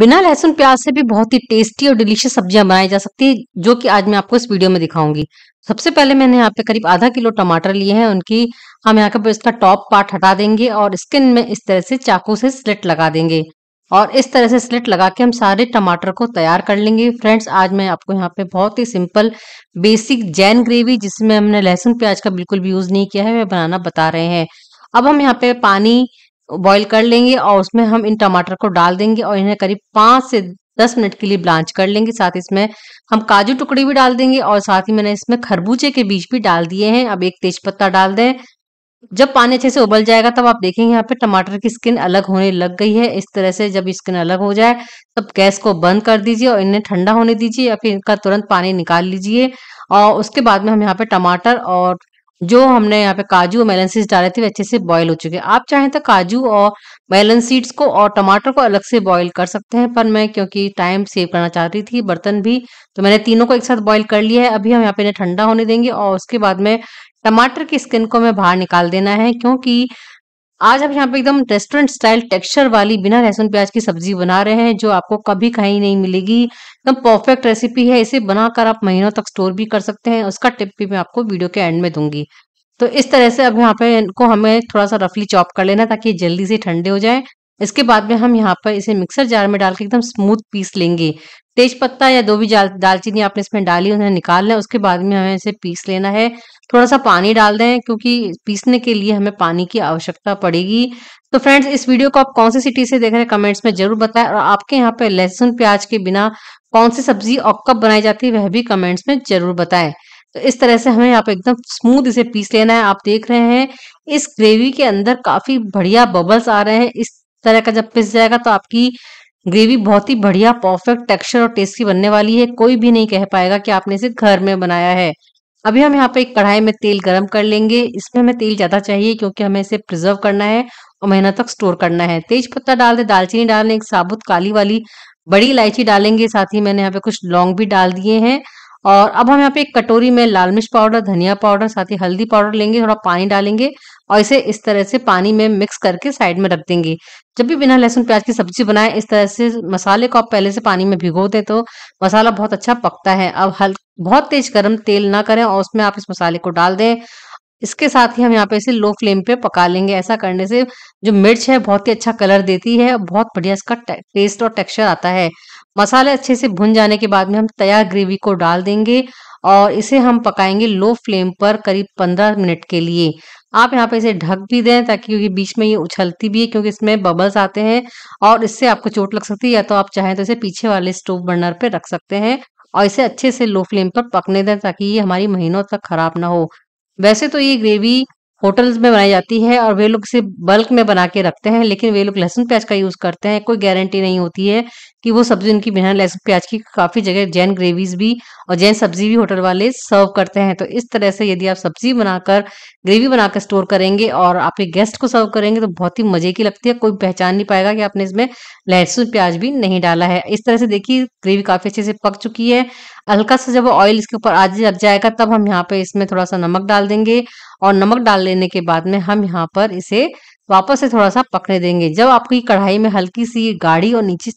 बिना लहसुन प्याज से भी बहुत ही टेस्टी और डिलीशियस सब्जियां बनाई जा सकती है जो कि आज मैं आपको इस वीडियो में दिखाऊंगी सबसे पहले मैंने यहाँ पे करीब आधा किलो टमाटर लिए हैं उनकी हम यहाँ पर इसका टॉप पार्ट हटा देंगे और स्किन में इस तरह से चाकू से स्लिट लगा देंगे और इस तरह से स्लिट लगा के हम सारे टमाटर को तैयार कर लेंगे फ्रेंड्स आज मैं आपको यहाँ पे बहुत ही सिंपल बेसिक जैन ग्रेवी जिसमें हमने लहसुन प्याज का बिल्कुल भी यूज नहीं किया है वह बनाना बता रहे हैं अब हम यहाँ पे पानी बॉईल कर लेंगे और उसमें हम इन टमाटर को डाल देंगे और इन्हें करीब पांच से दस मिनट के लिए ब्लांच कर लेंगे साथ इसमें हम काजू टुकड़ी भी डाल देंगे और साथ ही मैंने इसमें खरबूजे के बीज भी डाल दिए हैं अब एक तेज पत्ता डाल दें जब पानी अच्छे से उबल जाएगा तब आप देखेंगे यहाँ पे टमाटर की स्किन अलग होने लग गई है इस तरह से जब स्किन अलग हो जाए तब गैस को बंद कर दीजिए और इन्हें ठंडा होने दीजिए या फिर इनका तुरंत पानी निकाल लीजिए और उसके बाद में हम यहाँ पे टमाटर और जो हमने यहाँ पे काजू और मेलन सीड्स डाले थे वे अच्छे से बॉईल हो चुके हैं आप चाहें तो काजू और मेलन सीड्स को और टमाटर को अलग से बॉईल कर सकते हैं पर मैं क्योंकि टाइम सेव करना चाह रही थी बर्तन भी तो मैंने तीनों को एक साथ बॉईल कर लिया है अभी हम यहाँ पे इन्हें ठंडा होने देंगे और उसके बाद में टमाटर की स्किन को मैं बाहर निकाल देना है क्योंकि आज आप यहाँ पे एकदम रेस्टोरेंट स्टाइल टेक्सचर वाली बिना लहसुन प्याज की सब्जी बना रहे हैं जो आपको कभी कहीं नहीं मिलेगी एकदम परफेक्ट रेसिपी है इसे बनाकर आप महीनों तक स्टोर भी कर सकते हैं उसका टिप भी मैं आपको वीडियो के एंड में दूंगी तो इस तरह से अब यहाँ पे इनको हमें थोड़ा सा रफली चॉप कर लेना ताकि जल्दी से ठंडे हो जाए इसके बाद में हम यहाँ पर इसे मिक्सर जार में डाल के एकदम स्मूथ पीस लेंगे तेज पत्ता या दो भी दालचीनी आपने इसमें डाली उन्हें निकाल लें उसके बाद में हमें इसे पीस लेना है थोड़ा सा पानी डाल दें क्योंकि पीसने के लिए हमें पानी की आवश्यकता पड़ेगी तो फ्रेंड्स इस वीडियो को आप कौन सी सिटी से देख रहे हैं कमेंट्स में जरूर बताएं और आपके यहाँ पे लहसुन प्याज के बिना कौन सी सब्जी और कब बनाई जाती है वह भी कमेंट्स में जरूर बताएं तो इस तरह से हमें यहाँ पे एकदम स्मूथ इसे पीस लेना है आप देख रहे हैं इस ग्रेवी के अंदर काफी बढ़िया बबल्स आ रहे हैं इस तरह का जब पिस जाएगा तो आपकी ग्रेवी बहुत ही बढ़िया परफेक्ट टेक्सचर और टेस्टी बनने वाली है कोई भी नहीं कह पाएगा कि आपने इसे घर में बनाया है अभी हम यहाँ पे एक कढ़ाई में तेल गरम कर लेंगे इसमें हमें तेल ज़्यादा चाहिए क्योंकि हमें इसे प्रिजर्व करना है और महीना तक स्टोर करना है तेज पत्ता डाल दे दालचीनी डाल दें एक साबुत काली वाली बड़ी इलायची डालेंगे साथ ही मैंने यहाँ पे कुछ लौंग भी डाल दिए हैं और अब हम यहाँ पे एक कटोरी में लाल मिर्च पाउडर धनिया पाउडर साथ ही हल्दी पाउडर लेंगे थोड़ा पानी डालेंगे और इसे इस तरह से पानी में मिक्स करके साइड में रख देंगे जब भी बिना लहसुन प्याज की सब्जी बनाए इस तरह से मसाले को आप पहले से पानी में भिगो दे तो मसाला बहुत अच्छा पकता है अब हल बहुत तेज गर्म तेल ना करें और उसमें आप इस मसाले को डाल दें इसके साथ ही हम यहाँ पे इसे लो फ्लेम पे पका लेंगे ऐसा करने से जो मिर्च है बहुत ही अच्छा कलर देती है बहुत बढ़िया इसका टेस्ट और टेक्सचर आता है मसाले अच्छे से भुन जाने के बाद में हम तैयार ग्रेवी को डाल देंगे और इसे हम पकाएंगे लो फ्लेम पर करीब पंद्रह मिनट के लिए आप यहाँ पे इसे ढक भी दें ताकि क्योंकि बीच में ये उछलती भी है क्योंकि इसमें बबल्स आते हैं और इससे आपको चोट लग सकती है या तो आप चाहें तो इसे पीछे वाले स्टोव बर्नर पे रख सकते हैं और इसे अच्छे से लो फ्लेम पर पकने दें ताकि ये हमारी महीनों तक खराब ना हो वैसे तो ये ग्रेवी होटल्स में बनाई जाती है और वे लोग सिर्फ बल्क में बना के रखते हैं लेकिन वे लोग लहसुन प्याज का यूज़ करते हैं कोई गारंटी नहीं होती है कि वो सब्जी उनकी बिना लहसुन प्याज की काफ़ी जगह जैन ग्रेवीज भी और जैन सब्जी भी होटल वाले सर्व करते हैं तो इस तरह से यदि आप सब्जी बनाकर ग्रेवी बनाकर स्टोर करेंगे और आपके गेस्ट को सर्व करेंगे तो बहुत ही मज़े की लगती है कोई पहचान नहीं पाएगा कि आपने इसमें लहसुन प्याज भी नहीं डाला है इस तरह से देखिए ग्रेवी काफ़ी अच्छे से पक चुकी है हल्का सा जब ऑयल इसके ऊपर आज लग जाएगा तब हम यहाँ पे इसमें थोड़ा सा नमक डाल देंगे और नमक डाल लेने के बाद में हम यहाँ पर इसे वापस से थोड़ा सा पकने देंगे जब आपकी कढ़ाई में हल्की सी गाढ़ी और नीचे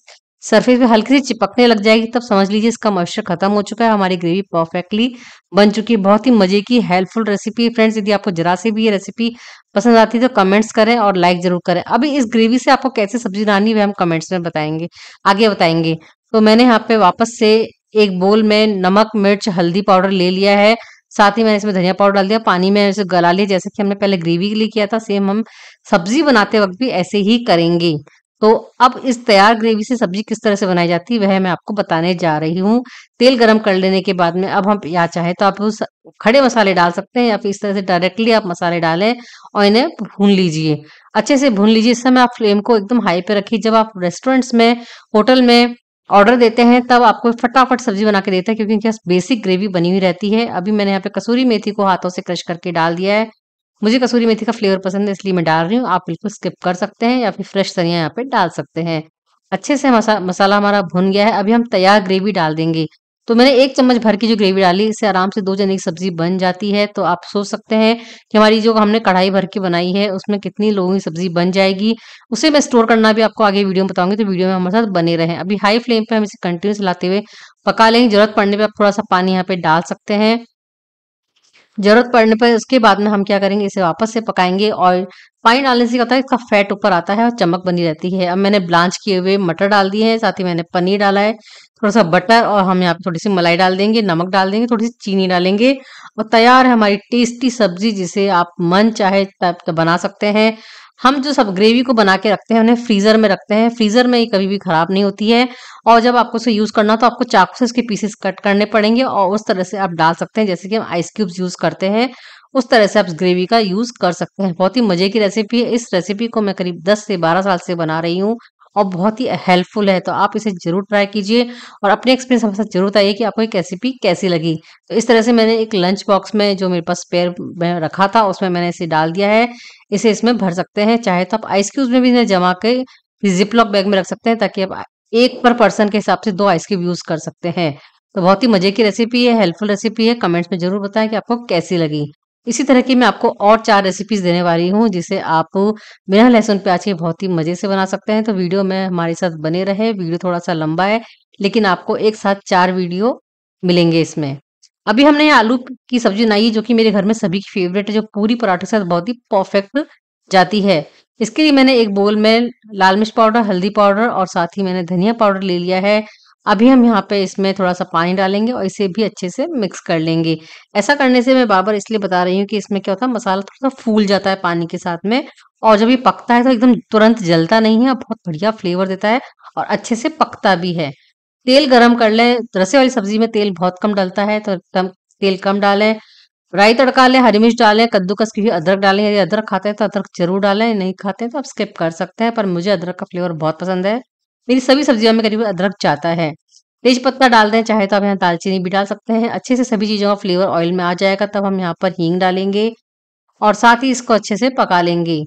सरफेस पे हल्की सी चिपकने लग जाएगी तब समझ लीजिए इसका मॉइस्चर खत्म हो चुका है हमारी ग्रेवी परफेक्टली बन चुकी है बहुत ही मजे की हेल्पफुल रेसिपी है फ्रेंड्स यदि आपको जरा से भी ये रेसिपी पसंद आती है तो कमेंट्स करें और लाइक जरूर करें अभी इस ग्रेवी से आपको कैसे सब्जी बनानी है हम कमेंट्स में बताएंगे आगे बताएंगे तो मैंने यहाँ पे वापस से एक बोल में नमक मिर्च हल्दी पाउडर ले लिया है साथ ही मैंने इसमें धनिया पाउडर डाल दिया पानी में इसे गला लिया जैसे कि हमने पहले ग्रेवी के लिए किया था सेम हम सब्जी बनाते वक्त भी ऐसे ही करेंगे तो अब इस तैयार ग्रेवी से सब्जी किस तरह से बनाई जाती है वह मैं आपको बताने जा रही हूँ तेल गरम कर लेने के बाद में अब हम या चाहे तो आप उस खड़े मसाले डाल सकते हैं या फिर इस तरह से डायरेक्टली आप मसाले डालें और इन्हें भून लीजिए अच्छे से भून लीजिए इस समय आप फ्लेम को एकदम हाई पे रखिए जब आप रेस्टोरेंट्स में होटल में ऑर्डर देते हैं तब आपको फटाफट सब्जी बना के देता है क्योंकि इनके पास बेसिक ग्रेवी बनी हुई रहती है अभी मैंने यहाँ पे कसूरी मेथी को हाथों से क्रश करके डाल दिया है मुझे कसूरी मेथी का फ्लेवर पसंद है इसलिए मैं डाल रही हूँ आप बिल्कुल स्किप कर सकते हैं या फिर फ्रेश धनिया यहाँ पे डाल सकते हैं अच्छे से मसा, मसाला हमारा भुन गया है अभी हम तैयार ग्रेवी डाल देंगे तो मैंने एक चम्मच भर की जो ग्रेवी डाली इससे आराम से दो जने की सब्जी बन जाती है तो आप सोच सकते हैं कि हमारी जो हमने कढ़ाई भर के बनाई है उसमें कितनी लोगों की सब्जी बन जाएगी उसे मैं स्टोर करना भी आपको आगे वीडियो में बताऊंगी तो वीडियो में हमारे साथ बने रहे अभी हाई फ्लेम पे हम इसे कंटिन्यू चलाते हुए पका लेंगे जरूरत पड़ने पर आप थोड़ा सा पानी यहाँ पे डाल सकते हैं जरूरत पड़ने पर उसके बाद में हम क्या करेंगे इसे वापस से पकाएंगे और पानी डालने से क्या होता है इसका फैट ऊपर आता है और चमक बनी रहती है अब मैंने ब्लांच किए हुए मटर डाल दिए हैं साथ ही मैंने पनीर डाला है थोड़ा सा बटर और हम यहाँ पे थोड़ी सी मलाई डाल देंगे नमक डाल देंगे थोड़ी सी चीनी डालेंगे और तैयार है हमारी टेस्टी सब्जी जिसे आप मन चाहे तो बना सकते हैं हम जो सब ग्रेवी को बना के रखते हैं उन्हें फ्रीजर में रखते हैं फ्रीजर में ये कभी भी खराब नहीं होती है और जब आपको उसे यूज करना तो आपको चाकू से इसके पीसेस कट करने पड़ेंगे और उस तरह से आप डाल सकते हैं जैसे कि हम आइस क्यूब्स यूज करते हैं उस तरह से आप ग्रेवी का यूज कर सकते हैं बहुत ही मजे की रेसिपी है इस रेसिपी को मैं करीब 10 से 12 साल से बना रही हूँ और बहुत ही हेल्पफुल है तो आप इसे जरूर ट्राई कीजिए और अपने एक्सपीरियंस हमारे साथ जरूर बताइए कि आपको एक रेसिपी कैसी लगी तो इस तरह से मैंने एक लंच बॉक्स में जो मेरे पास स्पेयर में रखा था उसमें मैंने इसे डाल दिया है इसे इसमें भर सकते हैं चाहे तो आप आइस क्यूब में भी इन्हें जमा के जिप लॉक बैग में रख सकते हैं ताकि आप एक पर पर्सन के हिसाब से दो आइस क्यूब यूज कर सकते हैं तो बहुत ही मजे की रेसिपी है हेल्पफुल रेसिपी है कमेंट्स में जरूर बताएं कि आपको कैसी लगी इसी तरह की मैं आपको और चार रेसिपीज देने वाली हूँ जिसे आप बिना लहसुन प्याज के बहुत ही मजे से बना सकते हैं तो वीडियो में हमारे साथ बने रहे वीडियो थोड़ा सा लंबा है लेकिन आपको एक साथ चार वीडियो मिलेंगे इसमें अभी हमने आलू की सब्जी बनाई है जो कि मेरे घर में सभी की फेवरेट है जो पूरी पराठे के साथ बहुत ही परफेक्ट जाती है इसके लिए मैंने एक बोल में लाल मिर्च पाउडर हल्दी पाउडर और साथ ही मैंने धनिया पाउडर ले लिया है अभी हम यहाँ पे इसमें थोड़ा सा पानी डालेंगे और इसे भी अच्छे से मिक्स कर लेंगे ऐसा करने से मैं बार इसलिए बता रही हूँ कि इसमें क्या होता है मसाला थोड़ा सा फूल जाता है पानी के साथ में और जब ये पकता है तो एकदम तुरंत जलता नहीं है और बहुत बढ़िया फ्लेवर देता है और अच्छे से पकता भी है तेल गरम कर लें रसे वाली सब्जी में तेल बहुत कम डलता है तो कम तेल कम डालें राई तड़का लें हरी मिर्च डालें कद्दूकस की अदरक डालें यदि अदरक खाते हैं तो अदरक जरूर डालें नहीं खाते हैं तो आप स्किप कर सकते हैं पर मुझे अदरक का फ्लेवर बहुत पसंद है मेरी सभी सब्जियों में करीब अदरक जाता है तेज पत्ता डाल दें चाहे तो आप यहाँ दालचीनी भी डाल सकते हैं अच्छे से सभी चीज़ों का फ्लेवर ऑयल में आ जाएगा तब हम यहाँ पर हींग डालेंगे और साथ ही इसको अच्छे से पका लेंगे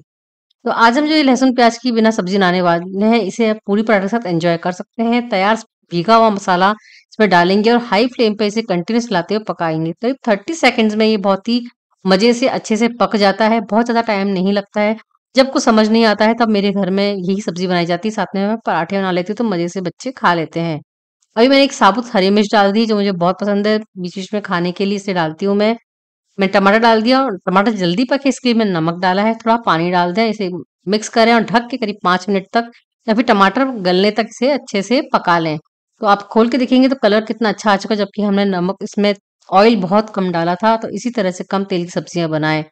तो आज हम जो ये लहसुन प्याज की बिना सब्जी बनाने वाले हैं इसे आप पूरी पराठे के साथ एंजॉय कर सकते हैं तैयार भीगा हुआ मसाला इसमें डालेंगे और हाई फ्लेम पे इसे कंटिन्यूस लाते हुए पकाएंगे करीब थर्टी सेकेंड्स में ये बहुत ही मज़े से अच्छे से पक जाता है बहुत ज़्यादा टाइम नहीं लगता है जब कुछ समझ नहीं आता है तब मेरे घर में यही सब्जी बनाई जाती है साथ में मैं पराठे बना लेती हूँ तो मज़े से बच्चे खा लेते हैं अभी मैंने एक साबुत हरी मिर्च डाल दी जो मुझे बहुत पसंद है बीच बीच में खाने के लिए इसे डालती हूँ मैं मैं टमाटर डाल दिया और टमाटर जल्दी पके इसके लिए मैंने नमक डाला है थोड़ा पानी डाल दें इसे मिक्स करें और ढक के करीब पाँच मिनट तक या फिर टमाटर गलने तक इसे अच्छे से पका लें तो आप खोल के देखेंगे तो कलर कितना अच्छा आ चुका जबकि हमने नमक इसमें ऑयल बहुत कम डाला था तो इसी तरह से कम तेल की सब्जियां बनाएं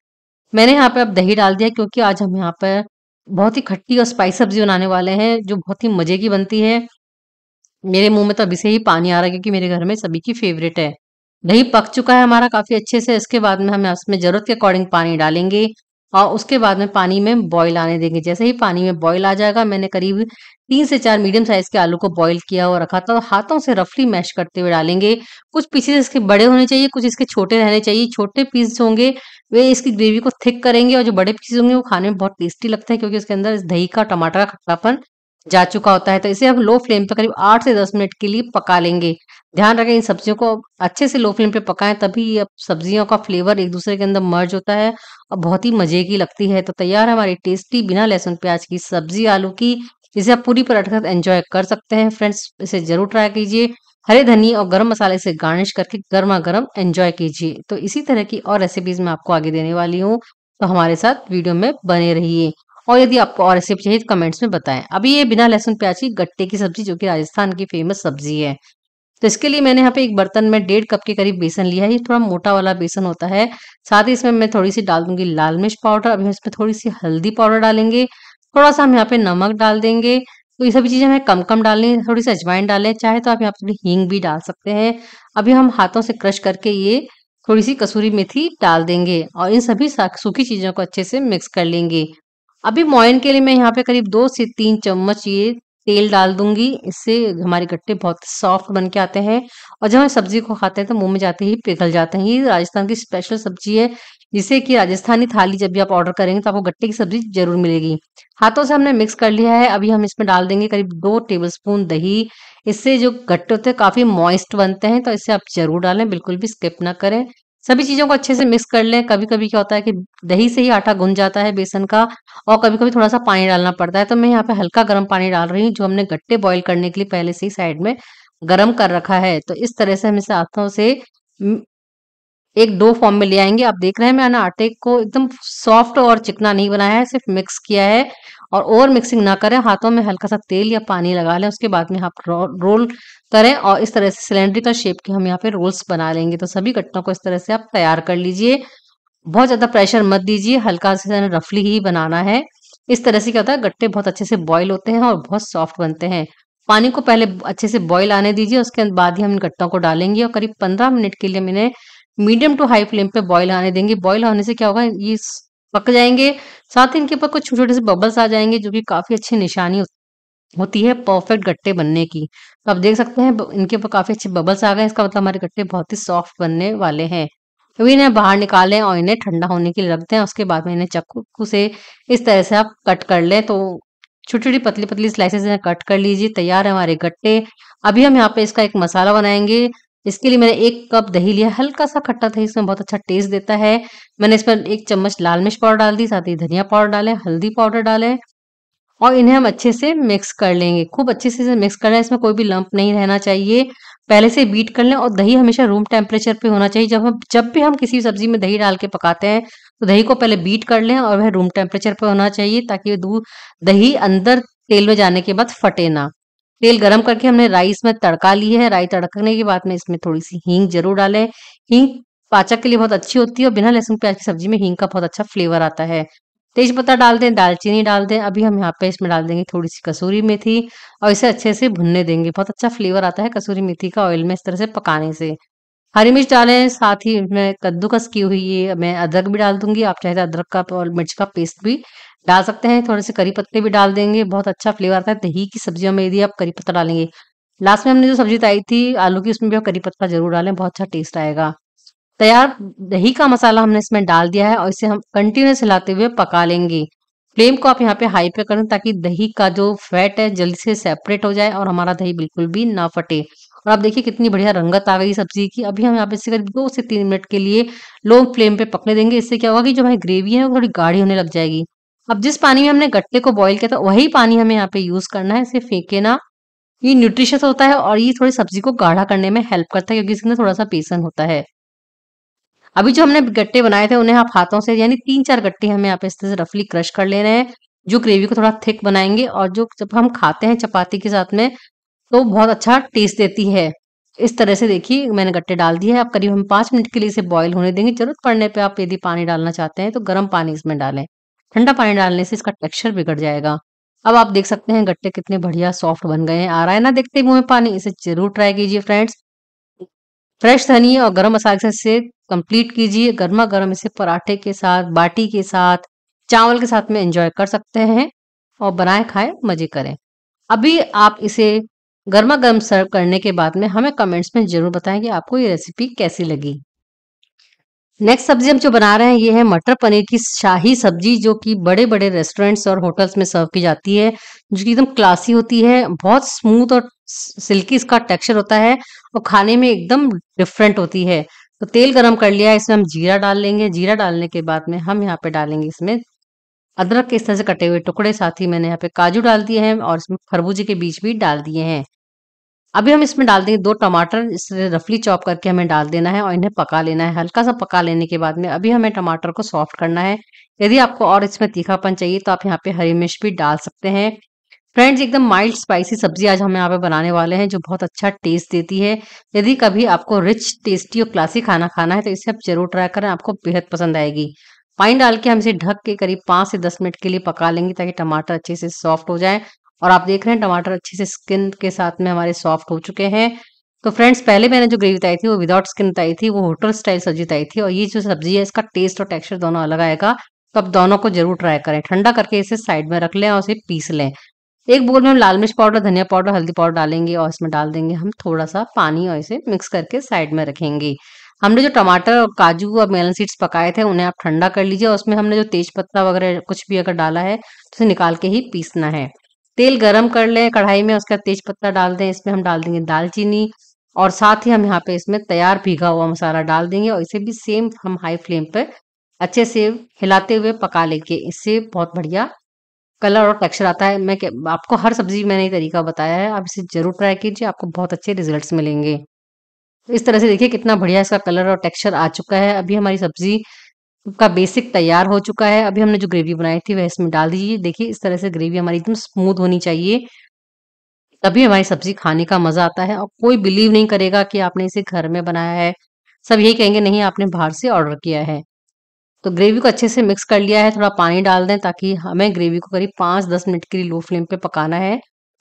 मैंने यहाँ पे अब दही डाल दिया क्योंकि आज हम यहाँ पर बहुत ही खट्टी और स्पाइस सब्जी बनाने वाले हैं जो बहुत ही मज़े की बनती है मेरे मुंह में तो अभी से ही पानी आ रहा है क्योंकि मेरे घर में सभी की फेवरेट है दही पक चुका है हमारा काफ़ी अच्छे से इसके बाद में हम इसमें ज़रूरत के अकॉर्डिंग पानी डालेंगे और हाँ, उसके बाद में पानी में बॉईल आने देंगे जैसे ही पानी में बॉईल आ जाएगा मैंने करीब तीन से चार मीडियम साइज के आलू को बॉईल किया और रखा था हाथों से रफली मैश करते हुए डालेंगे कुछ पीसेस इसके बड़े होने चाहिए कुछ इसके छोटे रहने चाहिए छोटे पीस होंगे वे इसकी ग्रेवी को थिक करेंगे और जो बड़े पीसेस होंगे वो खाने में बहुत टेस्टी लगता है क्योंकि उसके अंदर इस दही का टमाटर का खट्टापन जा चुका होता है तो इसे हम लो फ्लेम पर करीब आठ से दस मिनट के लिए पका लेंगे ध्यान रखें इन सब्जियों को अच्छे से लो फ्लेम पे पकाएं तभी ये सब्जियों का फ्लेवर एक दूसरे के अंदर मर्ज होता है और बहुत ही मजे की लगती है तो तैयार है हमारी टेस्टी बिना लहसुन प्याज की सब्जी आलू की इसे आप पूरी पराठे साथ एंजॉय कर सकते हैं फ्रेंड्स इसे जरूर ट्राई कीजिए हरे धनी और गर्म मसाले से गार्निश करके गर्मा गर्म एंजॉय कीजिए तो इसी तरह की और रेसिपीज मैं आपको आगे देने वाली हूँ तो हमारे साथ वीडियो में बने रहिए और यदि आपको और रेसिपी चाहिए तो कमेंट्स में बताएं अभी ये बिना लहसुन प्याज की गट्टे की सब्जी जो कि राजस्थान की फेमस सब्जी है तो इसके लिए मैंने यहाँ पे एक बर्तन में डेढ़ कप के करीब बेसन लिया है ये थोड़ा मोटा वाला बेसन होता है साथ ही इसमें मैं थोड़ी सी डाल दूंगी लाल मिर्च पाउडर अभी इसमें थोड़ी सी हल्दी पाउडर डालेंगे थोड़ा सा हम यहाँ पे नमक डाल देंगे तो ये सभी चीज़ें हमें कम कम डालनी है थोड़ी सी अजवाइन डालें चाहे तो आप यहाँ पे थोड़ी हींग भी डाल सकते हैं अभी हम हाथों से क्रश करके ये थोड़ी सी कसूरी मेथी डाल देंगे और इन सभी सूखी चीज़ों को अच्छे से मिक्स कर लेंगे अभी मोयन के लिए मैं यहाँ पे करीब दो से तीन चम्मच ये तेल डाल दूंगी इससे हमारे गट्टे बहुत सॉफ्ट बन के आते हैं और जब हम सब्जी को खाते हैं तो मुंह में जाते ही पिघल जाते हैं ये राजस्थान की स्पेशल सब्जी है जिसे कि राजस्थानी थाली जब भी आप ऑर्डर करेंगे तो आपको गट्टे की सब्जी जरूर मिलेगी हाथों से हमने मिक्स कर लिया है अभी हम इसमें डाल देंगे करीब दो टेबल दही इससे जो गट्टे होते हैं काफी मॉइस्ट बनते हैं तो इसे आप जरूर डालें बिल्कुल भी स्किप ना करें सभी चीजों को अच्छे से मिक्स कर लें कभी कभी क्या होता है कि दही से ही आटा गुन जाता है बेसन का और कभी कभी थोड़ा सा पानी डालना पड़ता है तो मैं यहाँ पे हल्का गर्म पानी डाल रही हूँ जो हमने गट्टे बॉईल करने के लिए पहले से ही साइड में गर्म कर रखा है तो इस तरह से हम इसे हाथों से एक दो फॉर्म में ले आएंगे आप देख रहे हैं मैंने आटे को एकदम सॉफ्ट और चिकना नहीं बनाया है सिर्फ मिक्स किया है और ओवर मिक्सिंग ना करें हाथों में हल्का सा तेल या पानी लगा लें उसके बाद में आप रो, रोल करें और इस तरह से सिलेंड्रिकल शेप के हम यहाँ पे रोल्स बना लेंगे तो सभी कट्टों को इस तरह से आप तैयार कर लीजिए बहुत ज़्यादा प्रेशर मत दीजिए हल्का से रफली ही बनाना है इस तरह से क्या होता है गट्टे बहुत अच्छे से बॉयल होते हैं और बहुत सॉफ्ट बनते हैं पानी को पहले अच्छे से बॉयल आने दीजिए उसके बाद ही हम इन गट्टों को डालेंगे और करीब पंद्रह मिनट के लिए मैंने मीडियम टू हाई फ्लेम पे बॉयल आने देंगे बॉयल होने से क्या होगा ये पक जाएंगे साथ ही इनके ऊपर कुछ छोटे छोटे से बबल्स आ जाएंगे जो कि काफी अच्छी निशानी होती है परफेक्ट गट्टे बनने की तो आप देख सकते हैं इनके ऊपर काफी अच्छे बबल्स आ गए इसका मतलब हमारे गट्टे बहुत ही सॉफ्ट बनने वाले हैं अभी तो इन्हें बाहर निकालें और इन्हें ठंडा होने के लिए रख दें उसके बाद में इन्हें चक्कू से इस तरह से आप कट कर लें तो छोटी छोटी पतली पतली स्लाइसेस इन्हें कट कर लीजिए तैयार है हमारे गट्टे अभी हम यहाँ पे इसका एक मसाला बनाएंगे इसके लिए मैंने एक कप दही लिया हल्का सा खट्टा दही इसमें बहुत अच्छा टेस्ट देता है मैंने इसमें एक चम्मच लाल मिर्च पाउडर डाल दी साथ ही धनिया पाउडर डाले हल्दी पाउडर डाले और इन्हें हम अच्छे से मिक्स कर लेंगे खूब अच्छे से मिक्स करना है इसमें कोई भी लंप नहीं रहना चाहिए पहले से बीट कर लें और दही हमेशा रूम टेम्परेचर पे होना चाहिए जब हम जब भी हम किसी सब्जी में दही डाल के पकाते हैं तो दही को पहले बीट कर लें और वह रूम टेम्परेचर पे होना चाहिए ताकि दूध दही अंदर तेल में जाने के बाद फटे ना तेल गरम करके हमने राइस में तड़का ली है राइस तड़कने के बाद में इसमें थोड़ी सी हींग जरूर डालें हींग पाचक के लिए बहुत अच्छी होती है और बिना लहसुन प्याज की सब्जी में हींग का बहुत अच्छा फ्लेवर आता है तेज पत्ता डाल दें दालचीनी डाल दें अभी हम यहाँ पे इसमें डाल देंगे थोड़ी सी कसूरी मेथी और इसे अच्छे से भुनने देंगे बहुत अच्छा फ्लेवर आता है कसूरी मेथी का ऑयल में इस तरह से पकाने से हरी मिर्च डालें साथ ही मैं कद्दूकस की हुई ये मैं अदरक भी डाल दूंगी आप चाहे तो अदरक का और मिर्च का पेस्ट भी डाल सकते हैं थोड़े से करी पत्ते भी डाल देंगे बहुत अच्छा फ्लेवर आता है दही की सब्जियों में यदि आप करी पत्ता डालेंगे लास्ट में हमने जो सब्जी ताई थी आलू की उसमें भी आप करी पत्ता जरूर डालें बहुत अच्छा टेस्ट आएगा तैयार दही का मसाला हमने इसमें डाल दिया है और इसे हम कंटिन्यूस हिलाते हुए पका लेंगे फ्लेम को आप यहाँ पे हाई पे करें ताकि दही का जो फैट है जल्दी से सेपरेट हो जाए और हमारा दही बिल्कुल भी ना फटे और आप देखिए कितनी बढ़िया रंगत आ गई सब्जी की अभी हम यहाँ पे इसे दो से तीन मिनट के लिए लो फ्लेम पे पकने देंगे इससे क्या होगा कि जो हमारी ग्रेवी है वो थोड़ी गाढ़ी होने लग जाएगी अब जिस पानी में हमने गट्टे को बॉईल किया था वही पानी हमें यहाँ पे यूज करना है इसे फेंके ना ये न्यूट्रिशियस होता है और ये थोड़ी सब्जी को गाढ़ा करने में हेल्प करता है क्योंकि इसके अंदर थोड़ा सा बेसन होता है अभी जो हमने गट्टे बनाए थे उन्हें आप हाथों से यानी तीन चार गट्टे हमें यहाँ पे इस तरह से रफली क्रश कर लेने हैं जो ग्रेवी को थोड़ा थिक बनाएंगे और जो जब हम खाते हैं चपाती के साथ में तो बहुत अच्छा टेस्ट देती है इस तरह से देखिए मैंने गट्टे डाल दिए हैं आप करीब हम पांच मिनट के लिए इसे बॉईल होने देंगे जरूरत पड़ने पे आप यदि पानी डालना चाहते हैं तो गर्म पानी इसमें डालें ठंडा पानी डालने से इसका टेक्सचर बिगड़ जाएगा अब आप देख सकते हैं गट्टे कितने बढ़िया सॉफ्ट बन गए हैं आ रहा है ना देखते मुंह में पानी इसे जरूर ट्राई कीजिए फ्रेंड्स फ्रेश धनिए और गर्म मसाले से कंप्लीट कीजिए गर्मा गर्म इसे पराठे के साथ बाटी के साथ चावल के साथ में एंजॉय कर सकते हैं और बनाए खाए मजे करें अभी आप इसे गर्मा गर्म सर्व करने के बाद में हमें कमेंट्स में जरूर बताएं कि आपको ये रेसिपी कैसी लगी नेक्स्ट सब्जी हम जो बना रहे हैं ये है मटर पनीर की शाही सब्जी जो कि बड़े बड़े रेस्टोरेंट्स और होटल्स में सर्व की जाती है जो कि एकदम क्लासी होती है बहुत स्मूथ और सिल्की इसका टेक्सचर होता है और खाने में एकदम डिफरेंट होती है तो तेल गरम कर लिया इसमें हम जीरा डाल लेंगे जीरा डालने के बाद में हम यहाँ पे डालेंगे इसमें अदरक के इस तरह से कटे हुए टुकड़े साथ ही मैंने यहाँ पे काजू डाल दिए हैं और इसमें खरबूजे के बीज भी डाल दिए हैं अभी हम इसमें डाल देंगे दो टमाटर इसे रफली चॉप करके हमें डाल देना है और इन्हें पका लेना है हल्का सा पका लेने के बाद में अभी हमें टमाटर को सॉफ्ट करना है यदि आपको और इसमें तीखापन चाहिए तो आप यहाँ पे हरी मिर्च भी डाल सकते हैं फ्रेंड्स एकदम माइल्ड स्पाइसी सब्जी आज हम यहाँ पे बनाने वाले हैं जो बहुत अच्छा टेस्ट देती है यदि कभी आपको रिच टेस्टी और क्लासी खाना खाना है तो इसे आप जरूर ट्राई करें आपको बेहद पसंद आएगी पानी डाल के हम इसे ढक के करीब पांच से दस मिनट के लिए पका लेंगे ताकि टमाटर अच्छे से सॉफ्ट हो जाए और आप देख रहे हैं टमाटर अच्छे से स्किन के साथ में हमारे सॉफ्ट हो चुके हैं तो फ्रेंड्स पहले मैंने जो ग्रेवी बताई थी वो विदाउट स्किन बताई थी वो होटल स्टाइल सब्जी बताई थी और ये जो सब्जी है इसका टेस्ट और टेक्सचर दोनों अलग आएगा तो आप दोनों को जरूर ट्राई करें ठंडा करके इसे साइड में रख लें और उसे पीस लें एक बोल में हम लाल मिर्च पाउडर धनिया पाउडर हल्दी पाउडर डालेंगे और इसमें डाल देंगे हम थोड़ा सा पानी और इसे मिक्स करके साइड में रखेंगे हमने जो टमाटर और काजू और मेलन सीड्स पकाए थे उन्हें आप ठंडा कर लीजिए और उसमें हमने जो तेज पत्ता वगैरह कुछ भी अगर डाला है तो उसे निकाल के ही पीसना है तेल गरम कर लें कढ़ाई में उसका तेज पत्ता डाल दें इसमें हम डाल देंगे दालचीनी और साथ ही हम यहाँ पे इसमें तैयार भीगा हुआ मसाला डाल देंगे और इसे भी सेम हम हाई फ्लेम पे अच्छे से हिलाते हुए पका लेंगे इससे बहुत बढ़िया कलर और टेक्सचर आता है मैं आपको हर सब्जी मैंने ये तरीका बताया है आप इसे जरूर ट्राई कीजिए आपको बहुत अच्छे रिजल्ट मिलेंगे इस तरह से देखिए कितना बढ़िया इसका कलर और टेक्स्चर आ चुका है अभी हमारी सब्जी का बेसिक तैयार हो चुका है अभी हमने जो ग्रेवी बनाई थी वह इसमें डाल दीजिए देखिए इस तरह से ग्रेवी हमारी एकदम स्मूथ होनी चाहिए तभी हमारी सब्जी खाने का मजा आता है और कोई बिलीव नहीं करेगा कि आपने इसे घर में बनाया है सब यही कहेंगे नहीं आपने बाहर से ऑर्डर किया है तो ग्रेवी को अच्छे से मिक्स कर लिया है थोड़ा पानी डाल दें ताकि हमें ग्रेवी को करीब पांच दस मिनट के लिए लो फ्लेम पे पकाना है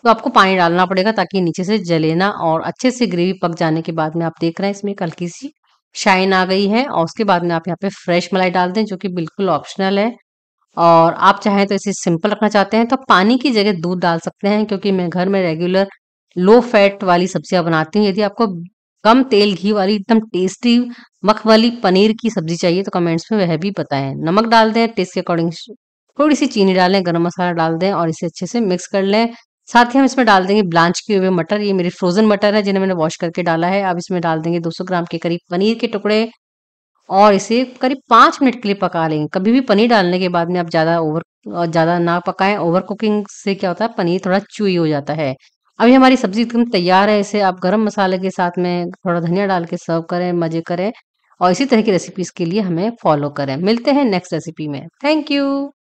तो आपको पानी डालना पड़ेगा ताकि नीचे से जलेना और अच्छे से ग्रेवी पक जाने के बाद में आप देख रहे हैं इसमें एक हल्की सी शाइन आ गई है और उसके बाद में आप यहाँ पे फ्रेश मलाई डाल दें जो कि बिल्कुल ऑप्शनल है और आप चाहें तो इसे सिंपल रखना चाहते हैं तो पानी की जगह दूध डाल सकते हैं क्योंकि मैं घर में रेगुलर लो फैट वाली सब्जियां बनाती हूँ यदि आपको कम तेल घी वाली एकदम टेस्टी मख वाली पनीर की सब्जी चाहिए तो कमेंट्स में वह भी बताएं नमक डाल दें टेस्ट के अकॉर्डिंग थोड़ी सी चीनी डालें गर्म मसाला डाल दें और इसे अच्छे से मिक्स कर लें साथ ही हम इसमें डाल देंगे ब्लांच किए हुए मटर ये मेरे फ्रोजन मटर है जिन्हें मैंने वॉश करके डाला है अब इसमें डाल देंगे 200 ग्राम के करीब पनीर के टुकड़े और इसे करीब पांच मिनट के लिए पका लेंगे कभी भी पनीर डालने के बाद में आप ज़्यादा ओवर ज़्यादा ना पकाएं ओवर कुकिंग से क्या होता है पनीर थोड़ा चुई हो जाता है अभी हमारी सब्जी एकदम तैयार है इसे आप गरम मसाले के साथ में थोड़ा धनिया डाल के सर्व करें मज़े करें और इसी तरह की रेसिपीज़ के लिए हमें फॉलो करें मिलते हैं नेक्स्ट रेसिपी में थैंक यू